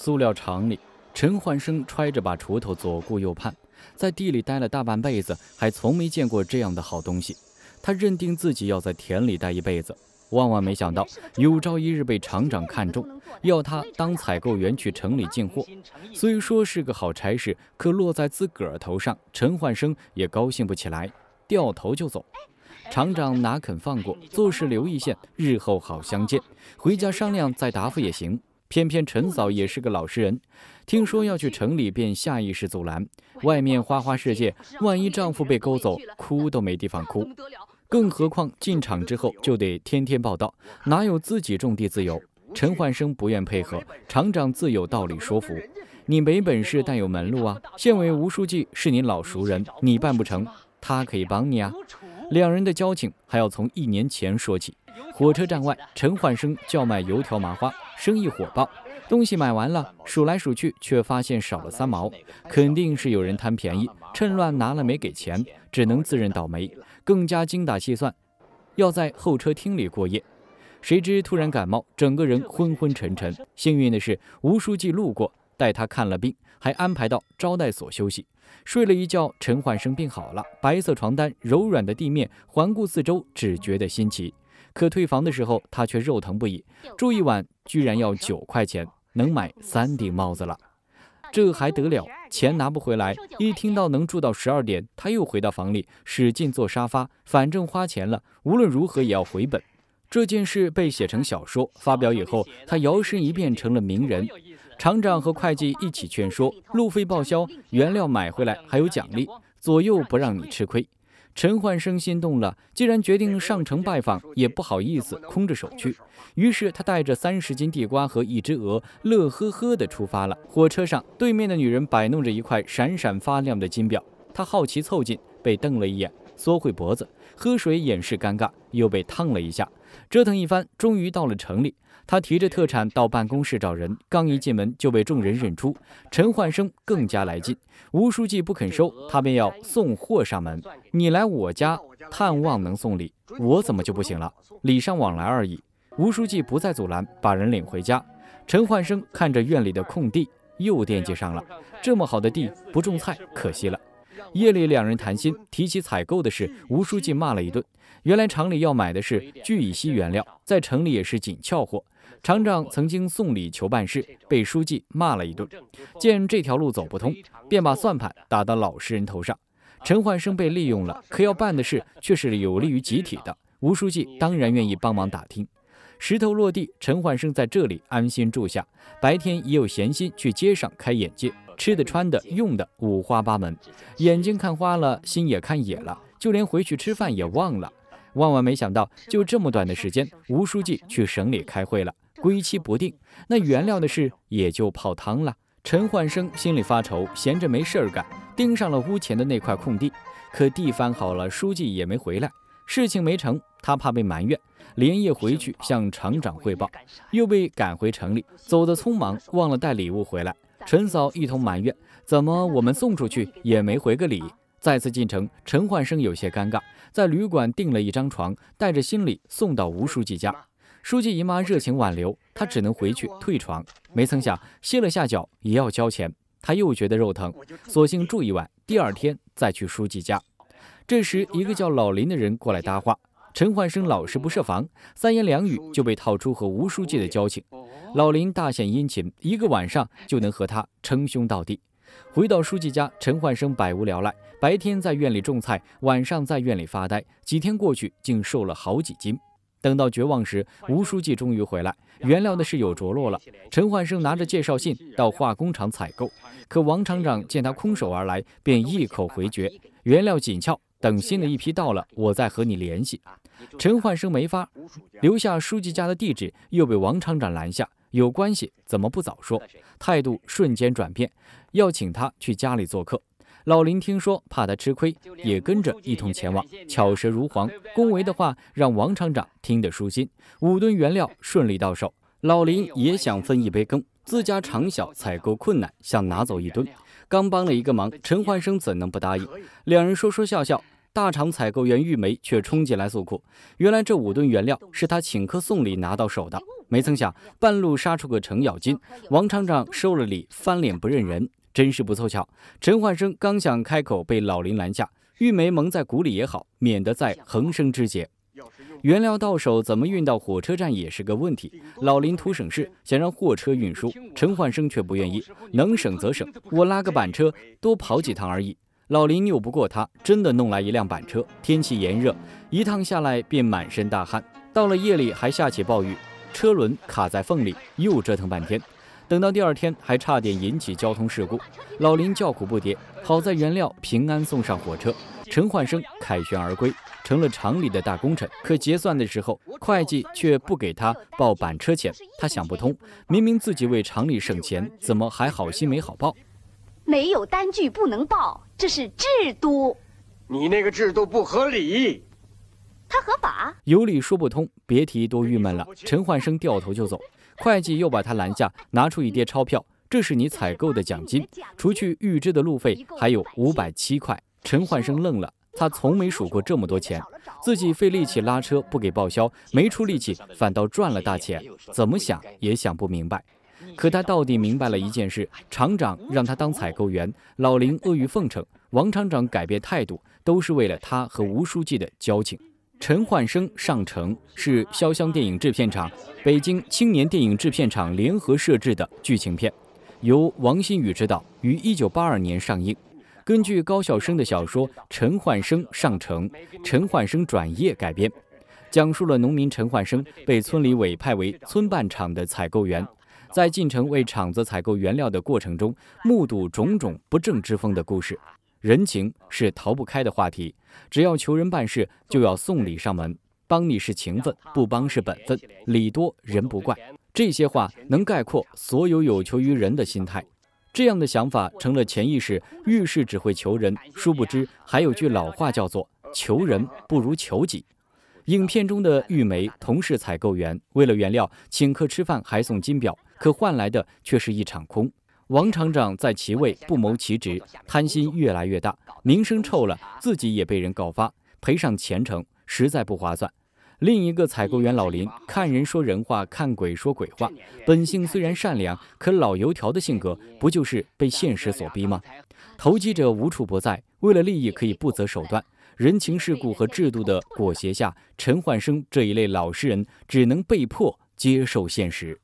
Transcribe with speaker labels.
Speaker 1: 塑料厂里，陈焕生揣着把锄头，左顾右盼。在地里待了大半辈子，还从没见过这样的好东西。他认定自己要在田里待一辈子。万万没想到，有朝一日被厂长看中，要他当采购员去城里进货。虽说是个好差事，可落在自个儿头上，陈焕生也高兴不起来，掉头就走。厂长哪肯放过？做事留一线，日后好相见。回家商量再答复也行。偏偏陈嫂也是个老实人，听说要去城里，便下意识阻拦。外面花花世界，万一丈夫被勾走，哭都没地方哭。更何况进厂之后就得天天报道，哪有自己种地自由？陈焕生不愿配合，厂长自有道理说服。你没本事，但有门路啊！县委吴书记是你老熟人，你办不成，他可以帮你啊。两人的交情还要从一年前说起。火车站外，陈焕生叫卖油条麻花。生意火爆，东西买完了，数来数去，却发现少了三毛，肯定是有人贪便宜，趁乱拿了没给钱，只能自认倒霉。更加精打细算，要在候车厅里过夜，谁知突然感冒，整个人昏昏沉沉。幸运的是，吴书记路过，带他看了病，还安排到招待所休息，睡了一觉，陈焕生病好了。白色床单，柔软的地面，环顾四周，只觉得新奇。可退房的时候，他却肉疼不已，住一晚居然要九块钱，能买三顶帽子了，这还得了？钱拿不回来。一听到能住到十二点，他又回到房里，使劲坐沙发，反正花钱了，无论如何也要回本。这件事被写成小说发表以后，他摇身一变成了名人。厂长和会计一起劝说，路费报销，原料买回来还有奖励，左右不让你吃亏。陈焕生心动了，既然决定上城拜访，也不好意思空着手去，于是他带着三十斤地瓜和一只鹅，乐呵呵地出发了。火车上，对面的女人摆弄着一块闪闪发亮的金表，他好奇凑近，被瞪了一眼，缩回脖子，喝水掩饰尴尬，又被烫了一下。折腾一番，终于到了城里。他提着特产到办公室找人，刚一进门就被众人认出。陈焕生更加来劲，吴书记不肯收，他便要送货上门。你来我家探望能送礼，我怎么就不行了？礼尚往来而已。吴书记不再阻拦，把人领回家。陈焕生看着院里的空地，又惦记上了。这么好的地，不种菜，可惜了。夜里，两人谈心，提起采购的事，吴书记骂了一顿。原来厂里要买的是聚乙烯原料，在城里也是紧俏货。厂长曾经送礼求办事，被书记骂了一顿。见这条路走不通，便把算盘打到老实人头上。陈焕生被利用了，可要办的事却是有利于集体的。吴书记当然愿意帮忙打听。石头落地，陈焕生在这里安心住下，白天也有闲心去街上开眼界。吃的、穿的、用的五花八门，眼睛看花了，心也看野了，就连回去吃饭也忘了。万万没想到，就这么短的时间，吴书记去省里开会了，归期不定，那原料的事也就泡汤了。陈焕生心里发愁，闲着没事儿干，盯上了屋前的那块空地。可地翻好了，书记也没回来，事情没成，他怕被埋怨，连夜回去向厂长汇报，又被赶回城里，走得匆忙，忘了带礼物回来。陈嫂一通埋怨：“怎么我们送出去也没回个礼？”再次进城，陈焕生有些尴尬，在旅馆订了一张床，带着行李送到吴书记家。书记姨妈热情挽留，他只能回去退床。没曾想，歇了下脚也要交钱，他又觉得肉疼，索性住一晚，第二天再去书记家。这时，一个叫老林的人过来搭话，陈焕生老实不设防，三言两语就被套出和吴书记的交情。老林大献殷勤，一个晚上就能和他称兄道弟。回到书记家，陈焕生百无聊赖，白天在院里种菜，晚上在院里发呆。几天过去，竟瘦了好几斤。等到绝望时，吴书记终于回来，原料的事有着落了。陈焕生拿着介绍信到化工厂采购，可王厂长见他空手而来，便一口回绝：“原料紧俏，等新的一批到了，我再和你联系。”陈焕生没法，留下书记家的地址，又被王厂长拦下。有关系，怎么不早说？态度瞬间转变，要请他去家里做客。老林听说怕他吃亏，也跟着一同前往。巧舌如簧，恭维的话让王厂长听得舒心。五吨原料顺利到手，老林也想分一杯羹。自家厂小，采购困难，想拿走一吨。刚帮了一个忙，陈焕生怎能不答应？两人说说笑笑，大厂采购员玉梅却冲进来诉苦。原来这五吨原料是他请客送礼拿到手的。没曾想，半路杀出个程咬金，王厂长收了礼，翻脸不认人，真是不凑巧。陈焕生刚想开口，被老林拦下。玉梅蒙在鼓里也好，免得再横生枝节。原料到手，怎么运到火车站也是个问题。老林图省事，想让货车运输，陈焕生却不愿意，能省则省，我拉个板车，多跑几趟而已。老林拗不过他，真的弄来一辆板车。天气炎热，一趟下来便满身大汗，到了夜里还下起暴雨。车轮卡在缝里，又折腾半天，等到第二天还差点引起交通事故。老林叫苦不迭，好在原料平安送上火车，陈焕生凯旋而归，成了厂里的大功臣。可结算的时候，会计却不给他报板车钱，他想不通，明明自己为厂里省钱，怎么还好心没好报？没有单据不能报，这是制度。你那个制度不合理。他合法有理说不通，别提多郁闷了。陈焕生掉头就走，会计又把他拦下，拿出一叠钞票，这是你采购的奖金，除去预支的路费，还有五百七块。陈焕生愣了，他从没数过这么多钱，自己费力气拉车不给报销，没出力气反倒赚了大钱，怎么想也想不明白。可他到底明白了一件事：厂长让他当采购员，老林阿谀奉承，王厂长改变态度，都是为了他和吴书记的交情。《陈焕生上城》是潇湘电影制片厂、北京青年电影制片厂联合摄制的剧情片，由王新宇执导，于1982年上映。根据高晓生的小说《陈焕生上城》，陈焕生转业改编，讲述了农民陈焕生被村里委派为村办厂的采购员，在进城为厂子采购原料的过程中，目睹种种不正之风的故事。人情是逃不开的话题，只要求人办事，就要送礼上门。帮你是情分，不帮是本分。礼多人不怪，这些话能概括所有有求于人的心态。这样的想法成了潜意识，遇事只会求人。殊不知，还有句老话叫做“求人不如求己”。影片中的玉梅，同是采购员，为了原料请客吃饭，还送金表，可换来的却是一场空。王厂长在其位不谋其职，贪心越来越大，名声臭了，自己也被人告发，赔上前程，实在不划算。另一个采购员老林，看人说人话，看鬼说鬼话，本性虽然善良，可老油条的性格不就是被现实所逼吗？投机者无处不在，为了利益可以不择手段。人情世故和制度的裹挟下，陈焕生这一类老实人只能被迫接受现实。